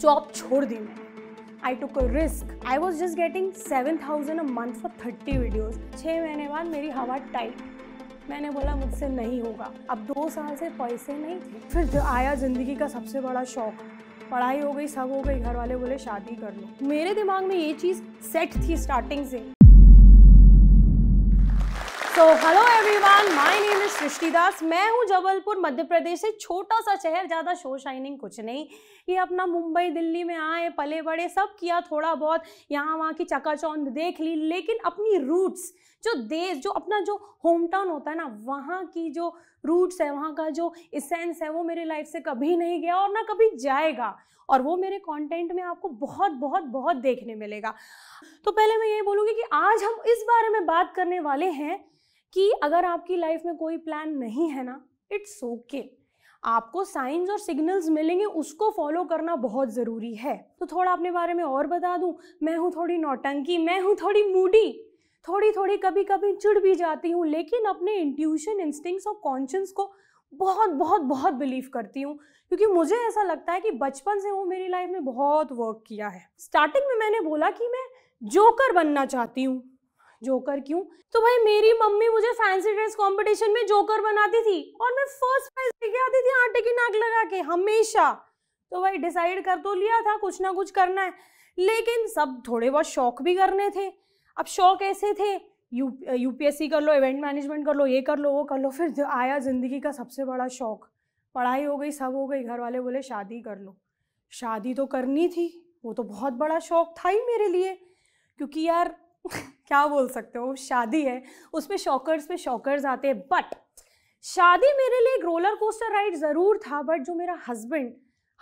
Job छोड़ दी मैं I took a risk I was just getting seven thousand a month for thirty videos छः महीने बाद मेरी हवा टाइट मैंने बोला मुझसे नहीं होगा अब दो साल से पैसे नहीं फिर आया ज़िंदगी का सबसे बड़ा शौक पढ़ाई हो गई सब हो गई घर वाले बोले शादी कर लो मेरे दिमाग में ये चीज़ सेट थी स्टार्टिंग से so hello everyone my name is Srishti Das मैं हूँ जबलपुर मध्य प्रदेश से छोटा सा शहर ज़्यादा शो शाइनिंग कुछ नहीं ये अपना मुंबई दिल्ली में आए पले बड़े सब किया थोड़ा बहुत यहाँ वहाँ की चकाचौंध देख ली लेकिन अपनी रूट्स जो देश जो अपना जो होम टाउन होता है ना वहाँ की जो रूट्स है वहाँ का जो इसेंस है वो मेरे लाइफ से कभी नहीं गया और ना कभी जाएगा और वो मेरे कंटेंट में आपको बहुत बहुत बहुत देखने मिलेगा तो पहले मैं यही बोलूँगी कि आज हम इस बारे में बात करने वाले हैं कि अगर आपकी लाइफ में कोई प्लान नहीं है ना इट्स ओके okay. आपको साइंस और सिग्नल्स मिलेंगे उसको फॉलो करना बहुत ज़रूरी है तो थोड़ा अपने बारे में और बता दूं मैं हूँ थोड़ी नौटंकी मैं हूँ थोड़ी मूडी थोड़ी थोड़ी कभी कभी चिड़ भी जाती हूँ लेकिन अपने इंट्यूशन इंस्टिंग्स और कॉन्शंस को बहुत बहुत बहुत बिलीव करती हूँ क्योंकि मुझे ऐसा लगता है कि बचपन से वो मेरी लाइफ में बहुत वर्क किया है स्टार्टिंग में मैंने बोला कि मैं जोकर बनना चाहती हूँ जोकर क्यों तो भाई मेरी मम्मी मुझे फैंसी ड्रेस कंपटीशन में जोकर बनाती थी और मैं फर्स्ट प्राइज लेके आती थी आटे की नाक लगा के हमेशा तो भाई डिसाइड कर तो लिया था कुछ ना कुछ करना है लेकिन सब थोड़े बहुत शौक भी करने थे अब शौक ऐसे थे यू यूपीएससी कर लो इवेंट मैनेजमेंट कर लो ये कर लो वो कर लो फिर आया ज़िंदगी का सबसे बड़ा शौक पढ़ाई हो गई सब हो गई घर वाले बोले शादी कर लो शादी तो करनी थी वो तो बहुत बड़ा शौक था ही मेरे लिए क्योंकि यार क्या बोल सकते हो शादी है उसमें शॉकर्स पे शॉकर्स आते हैं बट शादी मेरे लिए एक रोलर कोस्टर राइड ज़रूर था बट जो मेरा हस्बैंड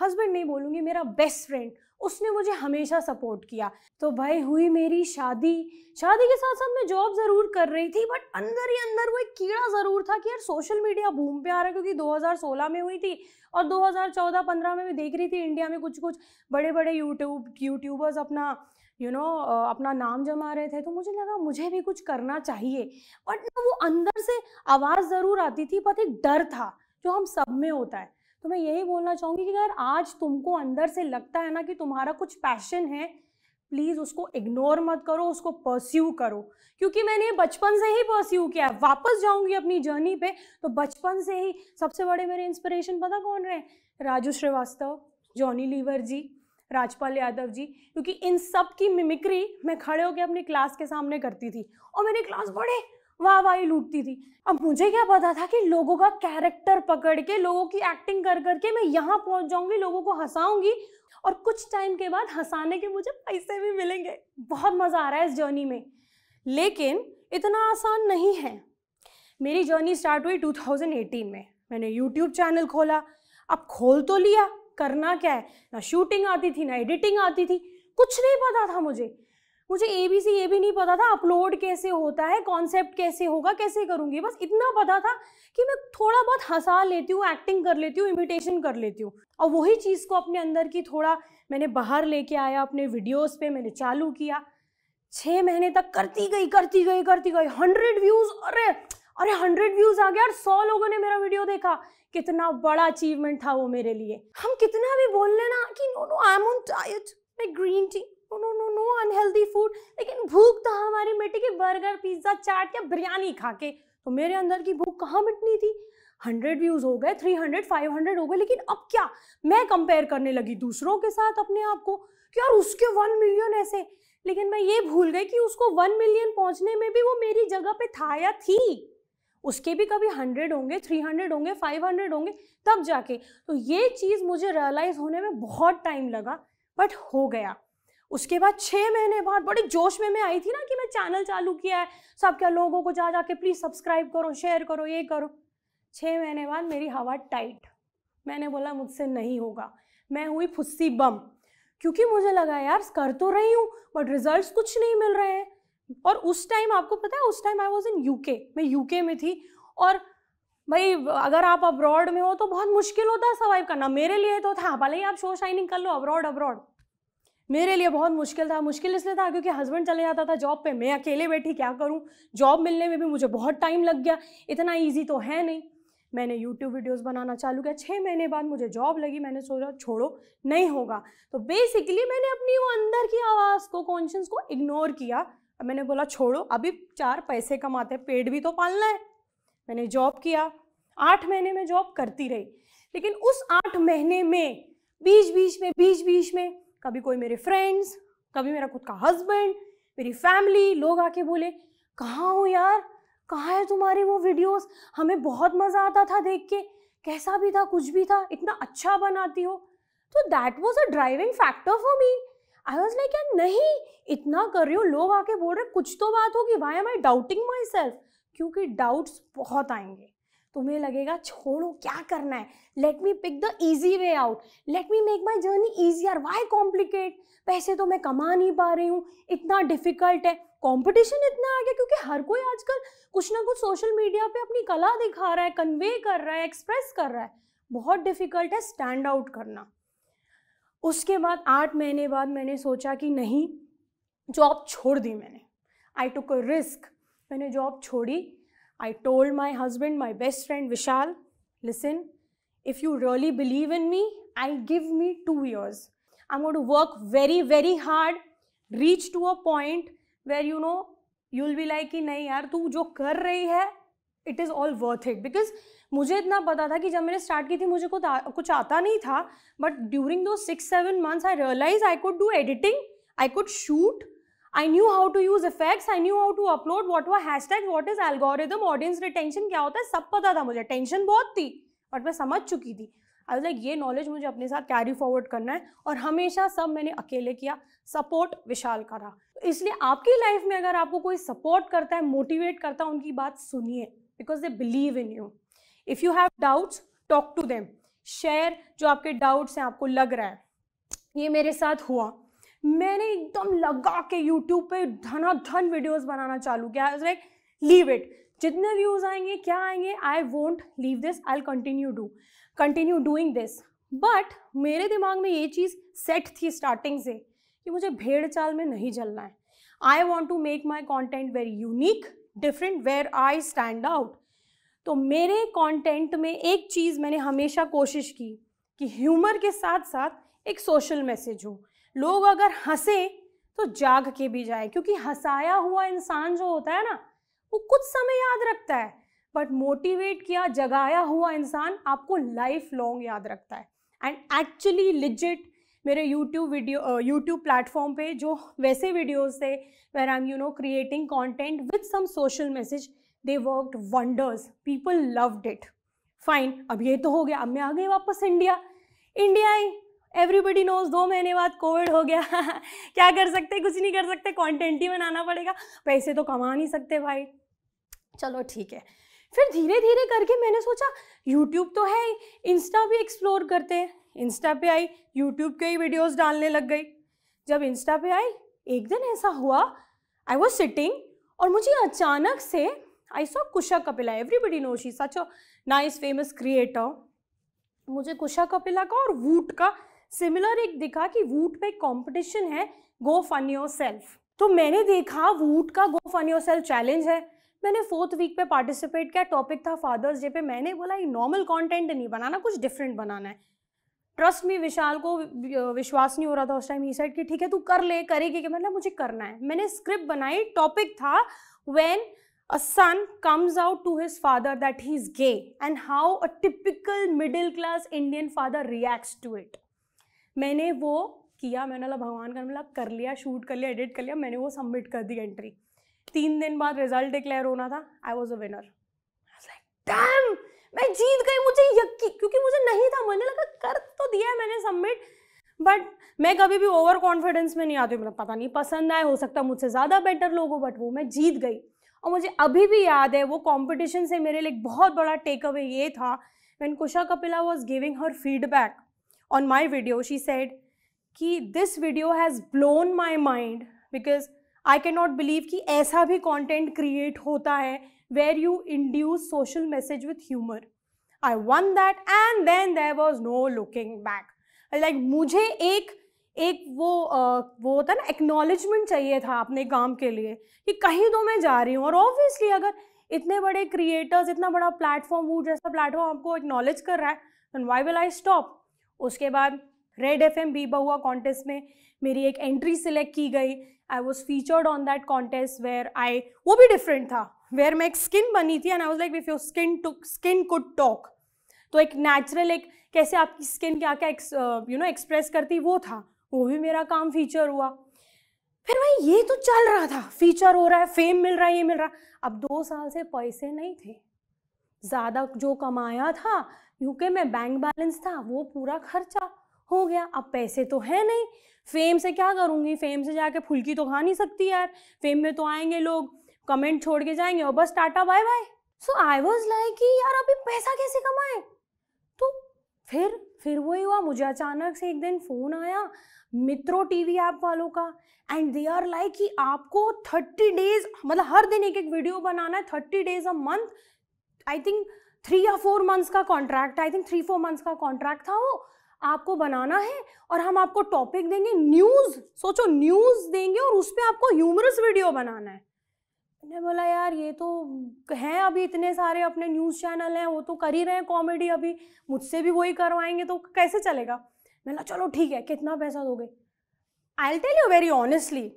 हस्बैंड नहीं बोलूँगी मेरा बेस्ट फ्रेंड उसने मुझे हमेशा सपोर्ट किया तो भाई हुई मेरी शादी शादी के साथ साथ मैं जॉब ज़रूर कर रही थी बट अंदर ही अंदर वो एक कीड़ा ज़रूर था कि यार सोशल मीडिया बूम पे आ रहा है क्योंकि 2016 में हुई थी और 2014-15 में मैं देख रही थी इंडिया में कुछ कुछ बड़े बड़े यूट्यूब यूट्यूबर्स अपना यू you नो know, अपना नाम जमा रहे थे तो मुझे लगा मुझे भी कुछ करना चाहिए बट ना वो अंदर से आवाज़ ज़रूर आती थी बट एक डर था जो हम सब में होता है तो मैं यही बोलना चाहूँगी कि अगर आज तुमको अंदर से लगता है ना कि तुम्हारा कुछ पैशन है प्लीज़ उसको इग्नोर मत करो उसको परस्यू करो क्योंकि मैंने बचपन से ही परस्यू किया है वापस जाऊंगी अपनी जर्नी पे तो बचपन से ही सबसे बड़े मेरे इंस्पिरेशन पता कौन रहे राजू श्रीवास्तव जॉनी लीवर जी राजपाल यादव जी क्योंकि इन सब की मिमिक्री मैं खड़े होकर अपनी क्लास के सामने करती थी और मेरी क्लास बड़े वाह वाह लूटती थी अब मुझे क्या पता था कि लोगों का कैरेक्टर पकड़ के लोगों की एक्टिंग कर करके मैं यहाँ पहुँच जाऊँगी लोगों को हंसाऊंगी और कुछ टाइम के बाद हंसाने के मुझे पैसे भी मिलेंगे बहुत मज़ा आ रहा है इस जर्नी में लेकिन इतना आसान नहीं है मेरी जर्नी स्टार्ट हुई 2018 में मैंने यूट्यूब चैनल खोला अब खोल तो लिया करना क्या है ना शूटिंग आती थी ना एडिटिंग आती थी कुछ नहीं पता था मुझे मुझे ए बी सी ये भी नहीं पता था अपलोड कैसे होता है कॉन्सेप्ट कैसे होगा कैसे करूँगी बस इतना पता था कि मैं थोड़ा बहुत हंसा लेती हूँ एक्टिंग कर लेती हूँ इमिटेशन कर लेती हूँ और वही चीज़ को अपने अंदर की थोड़ा मैंने बाहर लेके आया अपने वीडियोस पे मैंने चालू किया छः महीने तक करती गई करती गई करती गई हंड्रेड व्यूज़ अरे अरे हंड्रेड व्यूज़ आ गया और सौ लोगों ने मेरा वीडियो देखा कितना बड़ा अचीवमेंट था वो मेरे लिए हम कितना भी बोल लेना कि no no I am on diet मैं green tea no no no no unhealthy food लेकिन भूख था हमारी मिट्टी के बर्गर पिज्ज़ा चाट या बिरयानी खा के तो मेरे अंदर की भूख कहाँ मिटनी थी हंड्रेड व्यूज़ हो गए थ्री हंड्रेड फाइव हंड्रेड हो गए लेकिन अब क्या मैं कंपेयर करने लगी दूसरों के साथ अपने आप को कि यार उसके वन मिलियन ऐसे लेकिन मैं ये भूल गई कि उसको वन मिलियन पहुंचने में भी वो मेरी जगह पे था या थी उसके भी कभी हंड्रेड होंगे थ्री हंड्रेड होंगे फाइव हंड्रेड होंगे तब जाके तो ये चीज़ मुझे रियलाइज़ होने में बहुत टाइम लगा बट हो गया उसके बाद छः महीने बाद बड़े जोश में मैं आई थी ना कि मैं चैनल चालू किया है सब क्या लोगों को जा जाके प्लीज़ सब्सक्राइब करो शेयर करो ये करो छः महीने बाद मेरी हवा टाइट मैंने बोला मुझसे नहीं होगा मैं हुई फुस्सी बम क्योंकि मुझे लगा यार कर तो रही हूँ बट रिजल्ट्स कुछ नहीं मिल रहे हैं और उस टाइम आपको पता है उस time I was in UK मैं यूके में थी और भाई अगर आप अब्रॉड में हो तो बहुत मुश्किल होता है सर्वाइव करना मेरे लिए तो था भले ही आप शो शाइनिंग कर लो अब्रॉड अब्रॉड मेरे लिए बहुत मुश्किल था मुश्किल इसलिए था क्योंकि हस्बैंड चले जाता था जॉब पे मैं अकेले बैठी क्या करूं जॉब मिलने में भी मुझे बहुत टाइम लग गया इतना ईजी तो है नहीं मैंने यूट्यूब वीडियोस बनाना चालू किया छः महीने बाद मुझे जॉब लगी मैंने सोचा छोड़ो नहीं होगा तो बेसिकली मैंने अपनी वो अंदर की आवाज़ को कॉन्शियस को इग्नोर किया मैंने बोला छोड़ो अभी चार पैसे कमाते हैं पेट भी तो पालना है मैंने जॉब किया आठ महीने में जॉब करती रही लेकिन उस आठ महीने में बीच बीच में बीच बीच में कभी कोई मेरे फ्रेंड्स कभी मेरा खुद का हस्बैंड मेरी फैमिली लोग आके बोले कहाँ हो यार कहाँ है तुम्हारी वो वीडियोस हमें बहुत मज़ा आता था देख के कैसा भी था कुछ भी था इतना अच्छा बनाती हो तो that was a driving factor for me I was like यार नहीं इतना कर रही हो लोग आके बोल रहे कुछ तो बात होगी why am I doubting myself क्योंकि डाउट्स बहुत आएंगे तुम्हें तो लगेगा छोड़ो क्या करना है let me pick the easy way out let me make my journey easier why complicate पैसे तो मैं कमा नहीं पा रही हूँ इतना डिफिकल्ट है कंपटीशन इतना आ गया क्योंकि हर कोई आजकल कुछ ना कुछ सोशल मीडिया पे अपनी कला दिखा रहा है कन्वे कर रहा है एक्सप्रेस कर रहा है बहुत डिफिकल्ट है स्टैंड आउट करना उसके बाद आठ महीने बाद मैंने सोचा कि नहीं जॉब छोड़ दी मैंने आई टुक अ रिस्क मैंने जॉब छोड़ी I told my husband my best friend Vishal listen if you really believe in me I give me two years I am to work very very hard reach to a point where you know you'll be like कि नहीं यार तू जो कर रही है it is all worth it because मुझे इतना पता था कि जब मैंने स्टार्ट की थी मुझे कुछ कुछ आता नहीं था बट ड्यूरिंग दो six seven months I realise I could do editing I could shoot I knew how to use effects I knew how to upload what वा hashtag what is algorithm audience retention क्या होता है सब पता था मुझे tension बहुत थी बट मैं समझ चुकी थी आई लाइक ये नॉलेज मुझे अपने साथ कैरी फॉरवर्ड करना है और हमेशा सब मैंने अकेले किया सपोर्ट विशाल करा इसलिए आपकी लाइफ में अगर आपको कोई सपोर्ट करता है मोटिवेट करता है उनकी बात सुनिए because they believe in you if you have doubts talk to them share जो आपके डाउट्स हैं आपको लग रहा है ये मेरे साथ हुआ मैंने एकदम लगा के यूट्यूब पे धन वीडियोस बनाना चालू किया लाइक लीव इट जितने व्यूज आएंगे क्या आएंगे I won't leave this I continue do continue doing this but मेरे दिमाग में ये चीज़ सेट थी स्टार्टिंग से कि मुझे भेड़ चाल में नहीं चलना है I want to make my content very unique different where I stand out तो मेरे कंटेंट में एक चीज़ मैंने हमेशा कोशिश की कि ह्यूमर के साथ साथ एक सोशल मैसेज हो लोग अगर हंसे तो जाग के भी जाए क्योंकि हंसाया हुआ इंसान जो होता है ना वो कुछ समय याद रखता है बट मोटिवेट किया जगाया हुआ इंसान आपको लाइफ लॉन्ग याद रखता है एंड एक्चुअली लिजिट मेरे यूट्यूब वीडियो यूट्यूब प्लेटफॉर्म पे जो वैसे वीडियोस थे where I am you know creating content with some social message they worked wonders people loved it fine अब ये तो हो गया अब मैं आ गई वापस इंडिया इंडिया आई एवरीबडी नोज दो महीने बाद कोविड हो गया क्या कर सकते कुछ नहीं कर सकते कॉन्टेंट ही बनाना पड़ेगा पैसे तो कमा नहीं सकते भाई चलो ठीक है फिर धीरे धीरे करके मैंने सोचा यूट्यूब तो है इंस्टा भी एक्सप्लोर करते हैं इंस्टा पे आई यूट्यूब के ही वीडियोस डालने लग गई जब इंस्टा पे आई एक दिन ऐसा हुआ आई वॉज सिटिंग और मुझे अचानक से I saw Kusha Kapila everybody know she such a nice famous creator. मुझे कुशा कपिला का और वूट का सिमिलर एक दिखा कि वूट पे कंपटीशन है गो फन योर सेल्फ तो मैंने देखा वूट का go fun yourself challenge है मैंने फोर्थ वीक पे पार्टिसिपेट किया टॉपिक था फादर्स डे पे मैंने बोला ये नॉर्मल कंटेंट नहीं बनाना कुछ डिफरेंट बनाना है ट्रस्ट मी विशाल को विश्वास नहीं हो रहा था उस टाइम ही साइड कि ठीक है तू कर ले करेगी कि मतलब मुझे करना है मैंने स्क्रिप्ट बनाई टॉपिक था when a son comes out to his father that he's gay and how a typical middle class Indian father reacts to it. maine la bhagwan मैंने mila kar liya shoot kar liya edit kar liya maine wo submit kar di entry teen din baad तीन दिन hona tha i होना था I was a like damn मैं जीत गई मुझे यकी क्योंकि मुझे नहीं था मैंने लगा कर तो दिया है मैंने सबमिट बट मैं कभी भी ओवर कॉन्फिडेंस में नहीं आती मतलब पता नहीं पसंद आए हो सकता मुझसे ज़्यादा बेटर लोग बट वो मैं जीत गई और मुझे अभी भी याद है वो कॉम्पिटिशन से मेरे लिए बहुत बड़ा टेक अवे ये था when Kusha Kapila was giving her feedback on my video she said कि this video has blown my mind because I cannot नॉट बिलीव कि ऐसा भी कॉन्टेंट क्रिएट होता है where you induce social message with humour I won that and then there was no looking back like मुझे एक एक वो आ, वो होता है ना एक्नॉलेजमेंट चाहिए था अपने काम के लिए कि कहीं तो मैं जा रही हूँ और ऑब्वियसली अगर इतने बड़े क्रिएटर्स इतना बड़ा प्लेटफॉर्म वो जैसा प्लेटफॉर्म आपको एक्नॉलेज कर रहा है वाई विल आई स्टॉप उसके बाद रेड एफ एम बी बहुआ कॉन्टेस्ट में मेरी एक एंट्री सिलेक्ट की गई I was featured on that contest where I वो भी डिफरेंट था वेयर मैं एक स्किन बनी थी and I was like if your skin to skin could talk तो एक नेचुरल एक कैसे आपकी स्किन क्या क्या यू नो एक्सप्रेस करती वो था वो भी मेरा काम फीचर हुआ फिर भाई ये तो चल रहा था फीचर हो रहा है फेम मिल रहा है ये मिल रहा अब दो साल से पैसे नहीं थे ज़्यादा जो कमाया था क्योंकि मैं बैंक बैलेंस था वो पूरा खर्चा हो गया अब पैसे तो है नहीं फेम से क्या करूँगी फेम से जाके फुल्की तो खा नहीं सकती यार फेम में तो आएंगे लोग कमेंट छोड़ के जाएंगे और बस tata bye bye so I was like कि यार अभी पैसा कैसे कमाएं फिर फिर वही हुआ मुझे अचानक से एक दिन फ़ोन आया मित्रो टीवी ऐप वालों का एंड दे आर लाइक कि आपको थर्टी डेज मतलब हर दिन एक एक वीडियो बनाना है thirty days a month I think three या फोर मंथ्स का contract I think three four months का कॉन्ट्रैक्ट था वो आपको बनाना है और हम आपको टॉपिक देंगे न्यूज़ सोचो न्यूज़ देंगे और उस पर आपको ह्यूमरस वीडियो बनाना है मैंने बोला यार ये तो हैं अभी इतने सारे अपने न्यूज़ चैनल हैं वो तो कर ही रहे हैं कॉमेडी अभी मुझसे भी वही करवाएंगे तो कैसे चलेगा मैंने चलो ठीक है कितना पैसा दोगे I tell you very honestly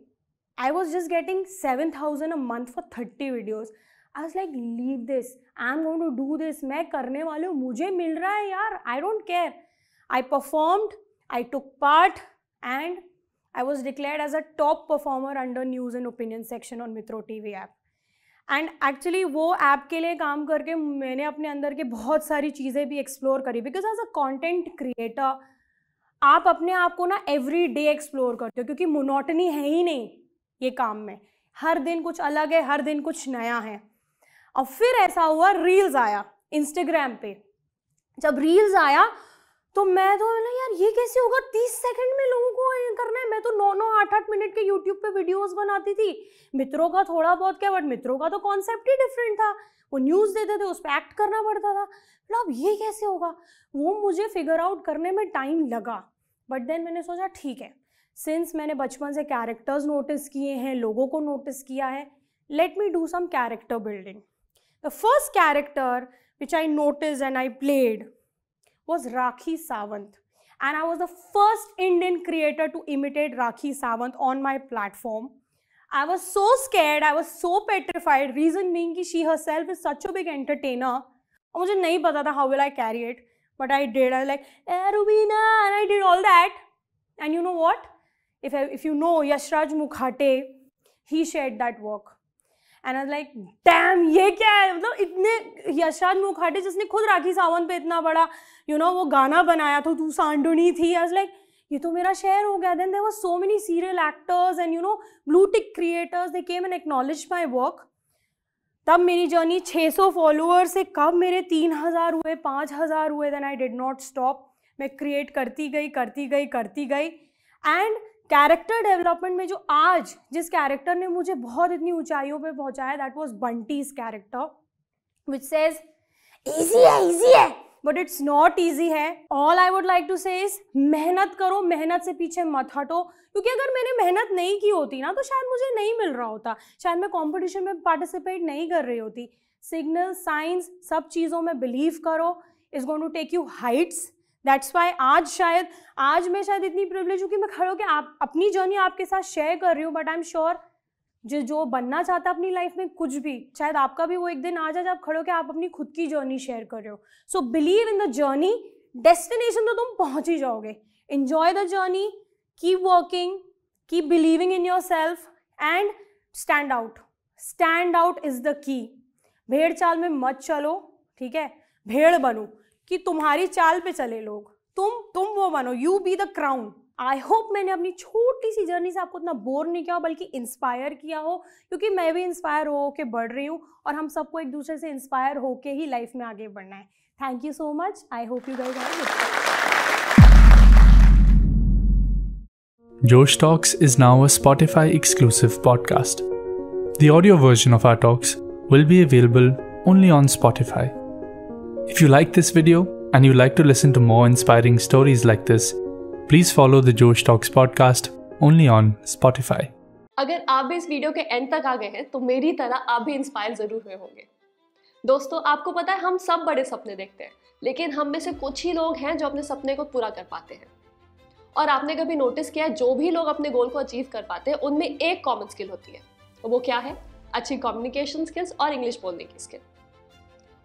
I was just getting seven thousand a month for thirty videos I was like leave this I am going to do this मैं करने वाली हूँ मुझे मिल रहा है यार I don't care I performed I took part and I was declared as a top performer under news and opinion section on Mitro TV app. And actually वो ऐप के लिए काम करके मैंने अपने अंदर के बहुत सारी चीज़ें भी एक्सप्लोर करी because as a content creator आप अपने आप को ना एवरी डे एक्सप्लोर करते हो क्योंकि मोनोटनी है ही नहीं ये काम में हर दिन कुछ अलग है हर दिन कुछ नया है और फिर ऐसा हुआ रील्स आया इंस्टाग्राम पे जब रील्स आया तो मैं तो बोला यार ये कैसे होगा तीस सेकंड में लोगों को करना है मैं तो नौ नौ आठ आठ मिनट के यूट्यूब पे वीडियोस बनाती थी मित्रों का थोड़ा बहुत क्या बट मित्रों का तो कॉन्सेप्ट ही डिफरेंट था वो न्यूज़ देते थे उस पर एक्ट करना पड़ता था बोला अब ये कैसे होगा वो मुझे फिगर आउट करने में टाइम लगा बट देन मैंने सोचा ठीक है सिंस मैंने बचपन से कैरेक्टर्स नोटिस किए हैं लोगों को नोटिस किया है let me do some character building the first character which I notice and I played was Rakhi Sawant. And I was the first Indian creator to imitate Rakhi Sawant on my platform. I was so scared, I was so petrified. Reason being that she herself is such a big entertainer. I didn't know how will I carry it. But I did. I was like, eh, and I did all that. And you know what? If, if you know Yashraj Mukhate, he shared that work. And I like damn ये क्या है मतलब इतने यशाद मुखाटे जिसने खुद राखी सावंत पे इतना बड़ा यू you नो know, वो गाना बनाया था तू सांडुनी थी आई लाइक ये तो मेरा शेयर हो गया then there were so many serial actors and you know blue tick creators they came and acknowledge my work तब मेरी जर्नी 600 फॉलोअर्स से कब मेरे 3000 हुए 5000 हुए then I did not stop मैं क्रिएट करती गई करती गई करती गई एंड कैरेक्टर डेवलपमेंट में जो आज जिस कैरेक्टर ने मुझे बहुत इतनी ऊंचाइयों पे पहुंचाया that was Bunty's character which says easy है इजी है बट इट्स नॉट ईजी है all I would like to say मेहनत करो मेहनत से पीछे मत हटो क्योंकि अगर मैंने मेहनत नहीं की होती ना तो शायद मुझे नहीं मिल रहा होता शायद मैं कॉम्पिटिशन में पार्टिसिपेट नहीं कर रही होती सिग्नल साइंस सब चीज़ों में बिलीव करो is gonna take you heights that's why आज शायद आज मैं शायद इतनी प्रिवलेज हूँ कि मैं खड़ो कि आप अपनी जर्नी आपके साथ शेयर कर रही हूँ बट आई एम श्योर जो जो बनना चाहता है अपनी लाइफ में कुछ भी शायद आपका भी वो एक दिन आ जाए आप खड़ो होकर आप अपनी खुद की जर्नी शेयर कर रहे हो so believe in the journey destination तो तुम पहुंच ही जाओगे enjoy the journey keep working keep believing in yourself and stand out stand out is the key भेड़ चाल में मत चलो ठीक है भेड़ बनो कि तुम्हारी चाल पे चले लोग तुम तुम वो बनो you be the crown I hope मैंने अपनी छोटी सी जर्नी से आपको इतना बोर नहीं किया हो बल्कि इंस्पायर किया हो क्योंकि मैं भी इंस्पायर हो के बढ़ रही हूँ और हम सबको एक दूसरे से इंस्पायर होके ही लाइफ में आगे बढ़ना है thank you so much I hope you guys are Josh Talks is now a Spotify exclusive podcast. The audio version of our talks will be available only on Spotify. If you like this video and you'd like to listen to more inspiring stories like this, please follow the Josh Talks podcast only on Spotify. अगर आप भी इस video के and तक आ गए हैं तो मेरी तरह आप भी इंस्पायर जरूर हुए होंगे दोस्तों आपको पता है हम सब बड़े सपने देखते हैं लेकिन हम में से कुछ ही लोग हैं जो अपने सपने को पूरा कर पाते हैं और आपने कभी नोटिस किया जो भी लोग अपने गोल को अचीव कर पाते हैं उनमें एक कॉमन स्किल होती है वो क्या है अच्छी कम्युनिकेशन स्किल्स और इंग्लिश बोलने की स्किल्स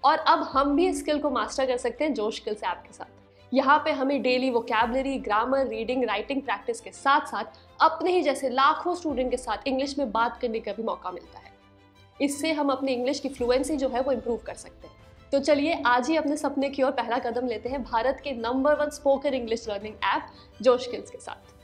और अब हम भी इस स्किल को मास्टर कर सकते हैं जोश स्किल्स ऐप के साथ यहाँ पे हमें daily vocabulary grammar reading writing practice के साथ साथ अपने ही जैसे लाखों स्टूडेंट के साथ इंग्लिश में बात करने का भी मौका मिलता है इससे हम अपने इंग्लिश की फ्लुएंसी जो है वो इम्प्रूव कर सकते हैं तो चलिए आज ही अपने सपने की ओर पहला कदम लेते हैं भारत के number one spoken English learning app Josh skills के साथ